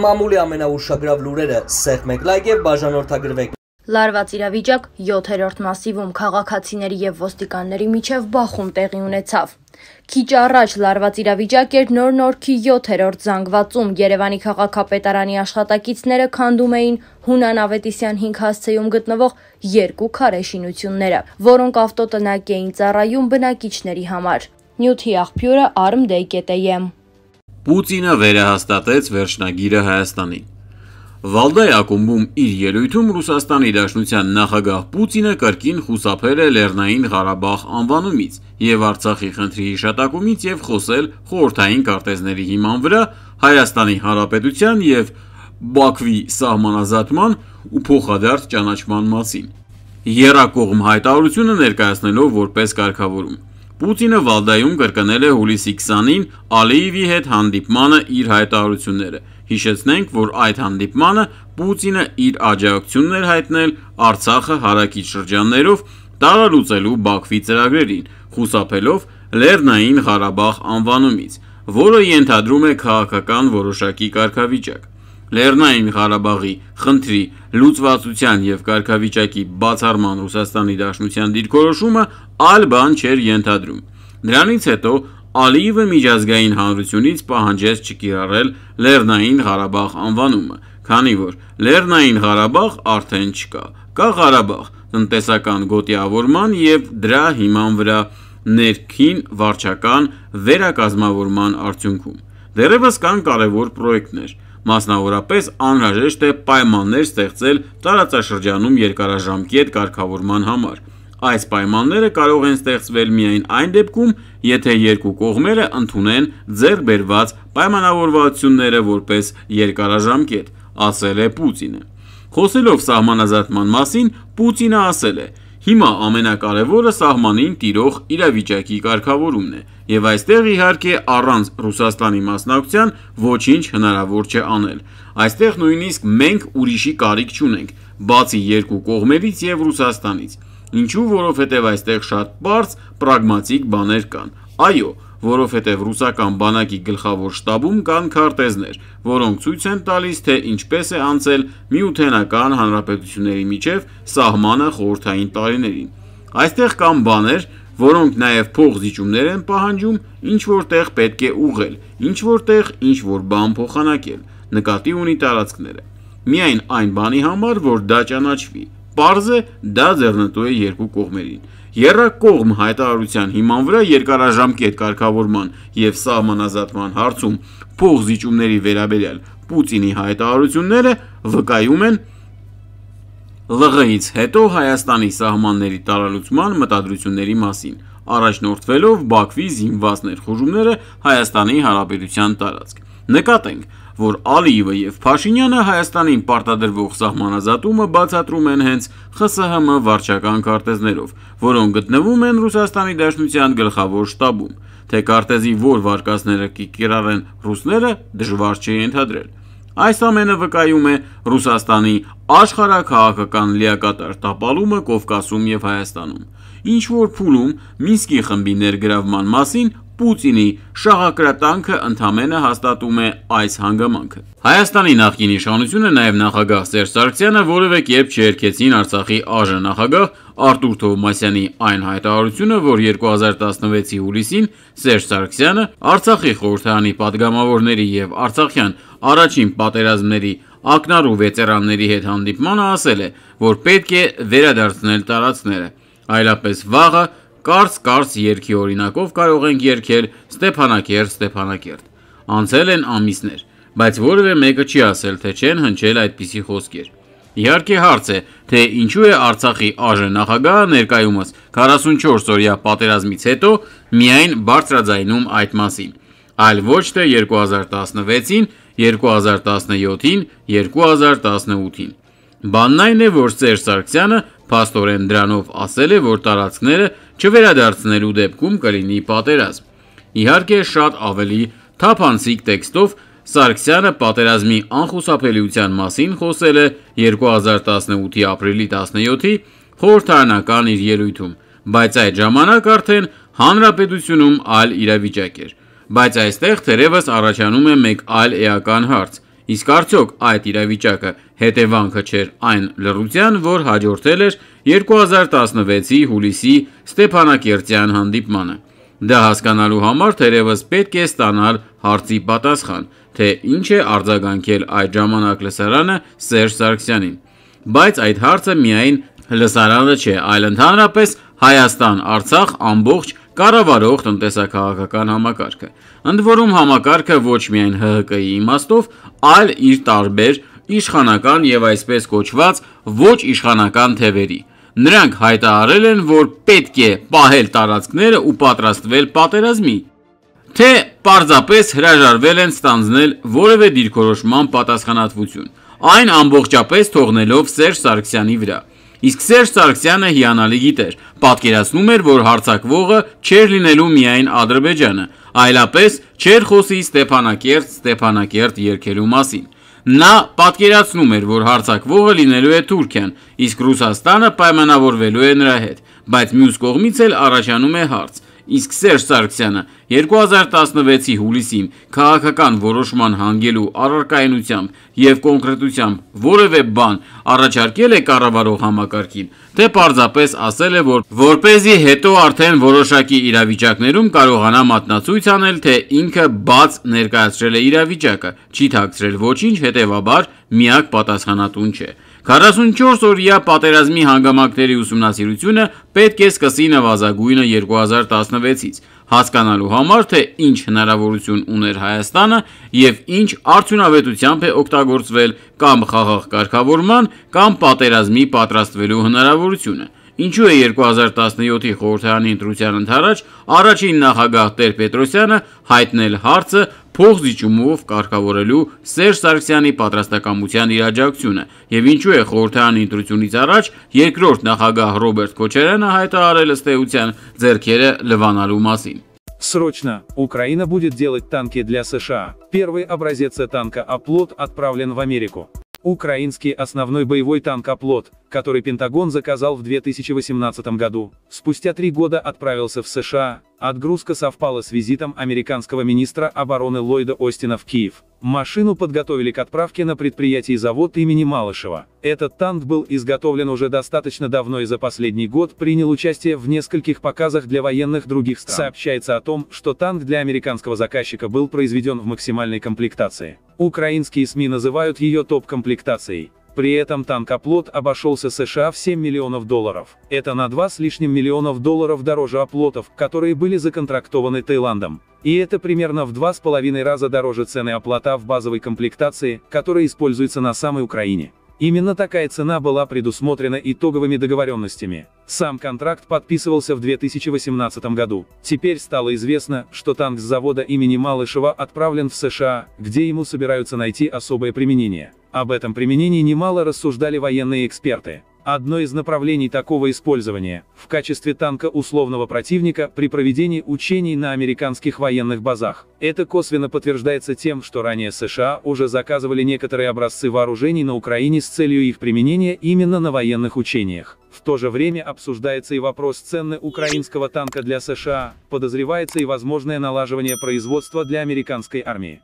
Մամուլի ամենաուշագրավ լուրերը սեղմ եք լայք և բաժանորդագրվեք։ Լարված իրավիճակ 7-րդ մասիվում քաղաքացիների եւ ոստիկանների միջև բախում տեղի ունեցավ։ Քիչ առաջ լարված իրավիճակ էր նոր նորքի 7-րդ զանգվածում Երևանի քաղաքապետարանի աշխատակիցները քանդում էին Հունան Ավետիսյան 5 հասցեում գտնվող երկու քարե շինությունները, որոնք ավտոտնակ էին ծառայում բնակիչների համար։ Նյութի աղբյուրը armday.am Պուտինը վերահաստատեց վերջնագիրը Հայաստանին։ Վալդայ ակումբում իր ելույթում Ռուսաստանի Դաշնության նախագահ Պուտինը կրկին խուսափել է Լեռնային Ղարաբաղ անվանումից և Արցախի խնդրի հիշատակումից և խոսել խորհրդային կարտեզների հիման վրա Հայաստանի Հանրապետության և Բաքվի սահմանազատման ու փոխադարձ ճանաչման մասին։ Եռակողմ հայտարարությունը ներկայացնելով որպես կարգավորում Պուտինը Վալդայում կրկնել է հուլիսի 20-ին Ալիևի հետ հանդիպմանը իր հայտարարությունները։ Հիշեցնենք, որ այդ հանդիպմանը Պուտինը իր աջակցությունն էր հայտնել Արցախը հարակից շրջաններով տարալուծելու Բաքվի ծրագրերին, խուսափելով Լեռնային Ղարաբաղ անվանումից, որը ենթադրում է քաղաքական որոշակի կարգավիճակ։ Լեռնային Ղարաբաղի խնդրի լուծվածության եւ կարգավիճակի բացառման Ռուսաստանի Դաշնության դիրքորոշումը այլ բան չէր ենթադրում։ Դրանից հետո Ալիևը միջազգային հանրությունից պահանջեց չկիրառել Լեռնային Ղարաբաղ անվանումը, քանի որ Լեռնային Ղարաբաղ արդեն չկա։ Կա Ղարաբաղ տնտեսական գոտիավորման եւ դրա հիման վրա ներքին վարչական վերակազմավորման արդյունքում։ Դերևս կան կարևոր պրոյեկտներ, Մասնավորապես անհրաժեշտ է պայմաններ ստեղծել տարածաշրջանում երկարաժամկետ կարգավորման համար։ Այս պայմանները կարող են ստեղծվել միայն այն դեպքում, եթե երկու կողմերը ընդունեն ձեռք բերված պայմանավորվածությունները որպես երկարաժամկետ»,- ասել է Պուտինը։ Խոսելով սահմանազատման մասին՝ Պուտինը ասել է. Հիմա ամենակարևորը սահմանին տիրող իրավիճակի կարգավորումն է, և այստեղ, իհարկե, առանց Ռուսաստանի մասնակցության ոչինչ հնարավոր չէ անել: Այստեղ նույնիսկ մենք ուրիշի կարիք չունենք, բացի երկու կողմերից և Ռուսաստանից: Ինչո՞ւ: Որովհետև այստեղ շատ պարզ, պրագմատիկ բաներ կան: Այո, որովհետև ռուսական բանակի գլխավոր շտաբում կան քարտեզներ, որոնք ցույց են տալիս, թե ինչպես է անցել Միութենական հանրապետությունների միջև սահմանը խորհրդային տարիներին։ Այստեղ կան բաներ, որոնք նաև փոխզիջումներ են պահանջում, ինչ որտեղ պետք է ուղղել, ինչ որտեղ ինչ որ բան փոխանակել, նկատի ունի տարածքները։ Միայն այն բանի համար, որ դա ճանաչվի։ Պարզ է, դա ձեռնտու է երկու կողմերին։ Եռակողմ հայտարարության հիման վրա երկարաժամկետ կարգավորման եւ սահմանազատման հարցում փոխզիջումների վերաբերյալ Պուտինի հայտարարությունները վկայում են ԼՂ-ից հետո Հայաստանի սահմանների տարալուծման մտադրությունների մասին, առաջնորդվելով Բաքվի զինված ներխուժումները Հայաստանի Հանրապետության տարածք։ Նկատենք, որ Ալիևը եւ Փաշինյանը Հայաստանին պարտադրվող սահմանազատումը բացատրում են հենց ԽՍՀՄ վարչական քարտեզներով, որոնք գտնվում են Ռուսաստանի Դաշնության գլխավոր շտաբում, թե քարտեզի որ վարկածները կկիրառեն ռուսները դժվար չի ենթադրել։ Այս ամենը վկայում է Ռուսաստանի աշխարհակահաղական լիակատար տապալումը Կովկասում եւ Հայաստանում։ Ինչ որ փուլում Մինսկի խմբի ներգրավման մասին Պուտինի շահակրատանքը ընդամենը հաստատում է այս հանգամանքը։ Հայաստանի նախկին իշխանությունը, նաև նախագահ Սերժ Սարգսյանը որևէ կերպ չերքեցին Արցախի ԱԺ նախագահ Արտուր Թովմասյանի այն հայտարարությունը, որ 2016-ի հուլիսին Սերժ Սարգսյանը Արցախի խորհրդարանի պատգամավորների և արցախյան առաջին պատերազմների ակնառու վետերանների հետ հանդիպմանը ասել է, որ պետք է վերադարձնել տարածքները։ Այլապես վաղը Կարծ-կարծ երկի օրինակով կարող ենք երկել Ստեփանակերտ, Ստեփանակերտ։ Անցել են ամիսներ, բայց որևէ մեկը չի ասել, թե չեն հնչել այդպիսի խոսքեր։ Իհարկե հարց է, թե ինչու է Արցախի ԱԺ նախագահը ներկայումս 44-օրյա պատերազմից հետո միայն բարձրաձայնում այդ մասին, այլ ոչ թե 2016-ին, 2017-ին, 2018-ին։ Բանն այն է, որ Սերժ Սարգսյանը փաստորեն դրանով ասել է, որ տարածքները չվերադարձնելու դեպքում կլինի պատերազմ։ Իհարկե, շատ ավելի թափանցիկ տեքստով Սարգսյանը պատերազմի անխուսափելիության մասին խոսել է 2018-ի ապրիլի 17-ի խորհրդարանական իր ելույթում, բայց այդ ժամանակ արդեն հանրապետությունում այլ իրավիճակ էր։ Բայց այստեղ թերևս առաջանում է մեկ այլ էական հարց. իսկ արդյոք այդ իրավիճակը հետևանքը չէր այն լռության, որ հաջորդել էր 2016-ի հուլիսի Ստեփանակերտյան հանդիպմանը։ Դա հասկանալու համար թերևս պետք է ստանալ հարցի պատասխան, թե ինչ է արձագանքել այդ ժամանակ լսարանը Սերժ Սարգսյանին։ Բայց այդ հարցը միայն լսարանը չէ, այլ ընդհանրապես Հայաստան-Արցախ ամբողջ կառավարող տնտեսաքաղաքական համակարգը։ Ընդ որում համակարգը ոչ միայն ՀՀԿ-ի իմաստով, այլ իր տարբեր իշխանական եւ այսպես կոչված ոչ իշխանական թևերի։ Նրանք հայտարարել են, որ պետք է պահել տարածքները ու պատրաստվել պատերազմի, թե պարզապես հրաժարվել են ստանձնել որևէ դիրքորոշման պատասխանատվություն, այն ամբողջապես թողնելով Սերժ Սարգսյանի վրա։ Իսկ Սերժ Սարգսյանը հիանալի գիտեր, պատկերացնում էր, որ հարցակվողը չէր լինելու միայն Ադրբեջանը, այլապես չէր խոսի Ստեփանակերտ Ստեփանակերտ երկելու մասին։ Նա պատկերացնում էր, որ հարցակվողը լինելու է Թուրքիան, իսկ Ռուսաստանը պայմանավորվելու է նրա հետ, բայց մյուս կողմից էլ առաջանում է հարց. Իսկ Սերժ Սարգսյանը 2016-ի հուլիսին քաղաքական որոշման հանգելու առարկայնությամբ եւ կոնկրետությամբ որևէ բան առաջարկել է կառավարող համակարգին, թե պարզապես ասել է, որ որ เป զի հետո արդեն որոշակի իրավիճակներում կարողանա մատնացույց անել, թե ինքը բաց ներկայացրել է իրավիճակը, չի թաքցրել ոչինչ, հետեւաբար միակ պատասխանատուն չէ։ 44 օրյա պատերազմի հանգամանքների ուսումնասիրությունը պետք է սկսի նվազագույնը 2016-ից, հասկանալու համար, թե ինչ հնարավորություն ուներ Հայաստանը և ինչ արդյունավետությամբ է օգտագործվել կամ խաղաղ կարգավորման, կամ պատերազմի պատրաստվելու հնարավորությունը: Ինչու է 2017-ի խորհրդարանի ընտրությանն ընդառաջ առաջին նախագահ Տեր-Պետրոսյանը հայտնել հարցը փոխզիջումով կարգավորելու Սերժ Սարգսյանի պատրաստակամության իրաջակցությունը եւ ինչու է խորհրդարան ընտրությունից առաջ երկրորդ նախագահ Ռոբերտ Քոչարյանը հայտարարել ըստ էության ձերքերը լվանալու մասին։ Срочно! Украина будет делать танки для США. Первый образец танка «Оплот» отправлен в Америку. Украинский основной боевой танк «Оплот» который Пентагон заказал в 2018 году, спустя три года отправился в США. Отгрузка совпала с визитом американского министра обороны Ллойда Остина в Киев. Машину подготовили к отправке на предприятии завод имени Малышева. Этот танк был изготовлен уже достаточно давно и за последний год принял участие в нескольких показах для военных других стран. Сообщается о том, что танк для американского заказчика был произведен в максимальной комплектации. Украинские СМИ называют ее топ-комплектацией. При этом танкоплот обошелся США в 7 миллионов долларов. Это на 2 с лишним миллионов долларов дороже оплотов, которые были законтрактованы Таиландом. И это примерно в 2,5 раза дороже цены оплота в базовой комплектации, которая используется на самой Украине. Именно такая цена была предусмотрена итоговыми договоренностями. Сам контракт подписывался в 2018 году. Теперь стало известно, что танк с завода имени Малышева отправлен в США, где ему собираются найти особое применение. Об этом применении немало рассуждали военные эксперты. Одно из направлений такого использования – в качестве танка условного противника при проведении учений на американских военных базах. Это косвенно подтверждается тем, что ранее США уже заказывали некоторые образцы вооружений на Украине с целью их применения именно на военных учениях. В то же время обсуждается и вопрос цены украинского танка для США, подозревается и возможное налаживание производства для американской армии.